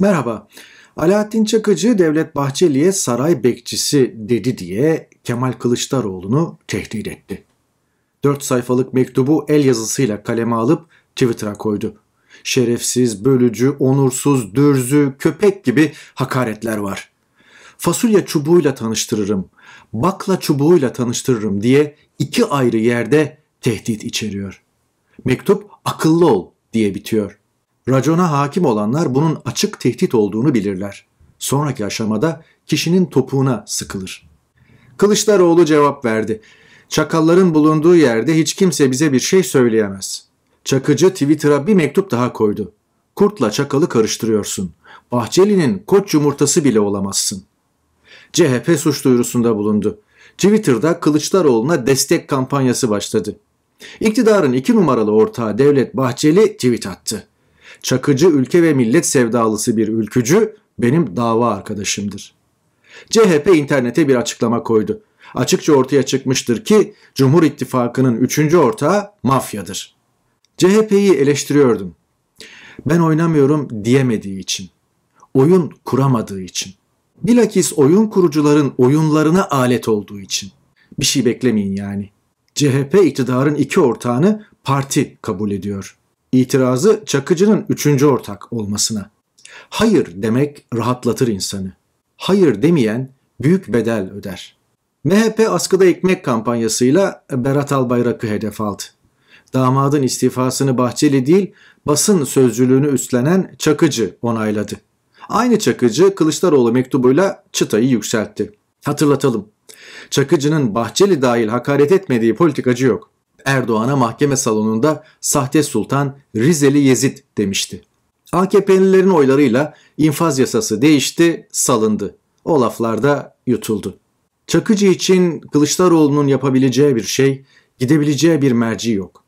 Merhaba. Alaaddin Çakıcı Devlet Bahçeli'ye saray bekçisi dedi diye Kemal Kılıçdaroğlu'nu tehdit etti. Dört sayfalık mektubu el yazısıyla kaleme alıp Twitter'a koydu. Şerefsiz, bölücü, onursuz, dürzü, köpek gibi hakaretler var. Fasulye çubuğuyla tanıştırırım, bakla çubuğuyla tanıştırırım diye iki ayrı yerde tehdit içeriyor. Mektup akıllı ol diye bitiyor. Racona hakim olanlar bunun açık tehdit olduğunu bilirler. Sonraki aşamada kişinin topuğuna sıkılır. Kılıçdaroğlu cevap verdi. Çakalların bulunduğu yerde hiç kimse bize bir şey söyleyemez. Çakıcı Twitter'a bir mektup daha koydu. Kurtla çakalı karıştırıyorsun. Bahçeli'nin koç yumurtası bile olamazsın. CHP suç duyurusunda bulundu. Twitter'da Kılıçdaroğlu'na destek kampanyası başladı. İktidarın iki numaralı ortağı Devlet Bahçeli tweet attı. Çakıcı ülke ve millet sevdalısı bir ülkücü benim dava arkadaşımdır. CHP internete bir açıklama koydu. Açıkça ortaya çıkmıştır ki Cumhur İttifakı'nın üçüncü ortağı mafyadır. CHP'yi eleştiriyordum. Ben oynamıyorum diyemediği için. Oyun kuramadığı için. Bilakis oyun kurucuların oyunlarına alet olduğu için. Bir şey beklemeyin yani. CHP iktidarın iki ortağını parti kabul ediyor. İtirazı Çakıcı'nın üçüncü ortak olmasına. Hayır demek rahatlatır insanı. Hayır demeyen büyük bedel öder. MHP askıda ekmek kampanyasıyla Berat Albayrak'ı hedef aldı. Damadın istifasını Bahçeli değil, basın sözcülüğünü üstlenen Çakıcı onayladı. Aynı Çakıcı Kılıçdaroğlu mektubuyla çıtayı yükseltti. Hatırlatalım. Çakıcı'nın Bahçeli dahil hakaret etmediği politikacı yok. Erdoğan'a mahkeme salonunda sahte sultan Rizeli Yezid demişti. AKP'lilerin oylarıyla infaz yasası değişti, salındı. O laflarda yutuldu. Çakıcı için Kılıçdaroğlu'nun yapabileceği bir şey, gidebileceği bir merci yok.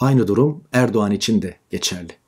Aynı durum Erdoğan için de geçerli.